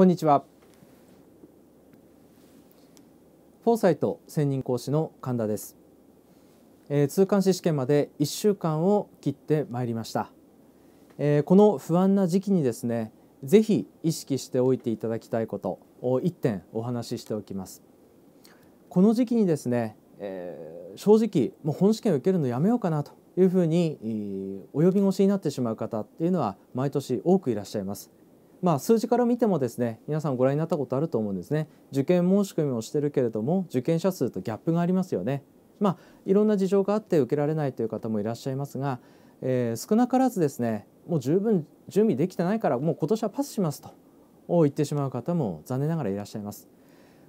こんにちはフォーサイト専任講師の神田です、えー、通関士試験まで1週間を切ってまいりました、えー、この不安な時期にですねぜひ意識しておいていただきたいことを1点お話ししておきますこの時期にですね、えー、正直もう本試験を受けるのやめようかなというふうに呼び越しになってしまう方っていうのは毎年多くいらっしゃいますまあ、数字から見てもですね皆さんご覧になったことあると思うんですね受験申し込みをしてるけれども受験者数とギャップがありますよね。まあ、いろんな事情があって受けられないという方もいらっしゃいますが、えー、少なからずですねもう十分準備できてないからもう今年はパスしますと言ってしまう方も残念ながらいらっしゃいます。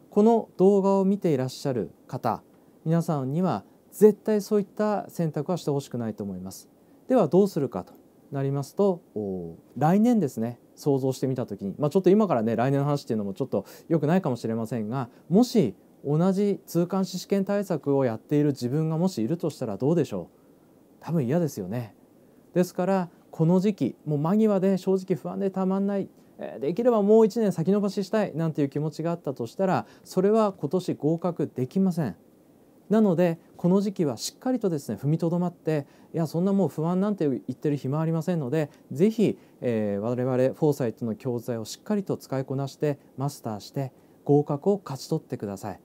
この動画を見ていらっしゃる方皆さんには絶対そういった選択はしてほしくないと思います。ではどうするかとなりますと来年ですね想像してみた時に、まあ、ちょっと今からね来年の話っていうのもちょっと良くないかもしれませんがもし同じ通関試験対策をやっている自分がもしいるとしたらどうでしょう多分嫌ですよね。ですからこの時期もう間際で正直不安でたまんないできればもう1年先延ばししたいなんていう気持ちがあったとしたらそれは今年合格できません。なのでこの時期はしっかりとですね踏みとどまっていやそんなもう不安なんて言ってる暇ありませんので是非、えー、我々フォーサイトの教材をしっかりと使いこなしてマスターして合格を勝ち取ってください。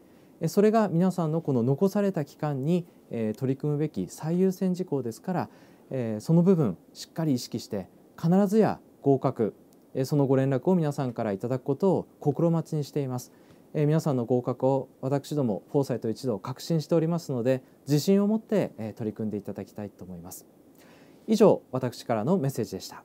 それが皆さんのこの残された期間に、えー、取り組むべき最優先事項ですから、えー、その部分しっかり意識して必ずや合格、えそのご連絡を皆さんからいただくことを心待ちにしています。えー、皆さんの合格を私どもフォーサイト一同確信しておりますので自信を持って、えー、取り組んでいただきたいと思います以上私からのメッセージでした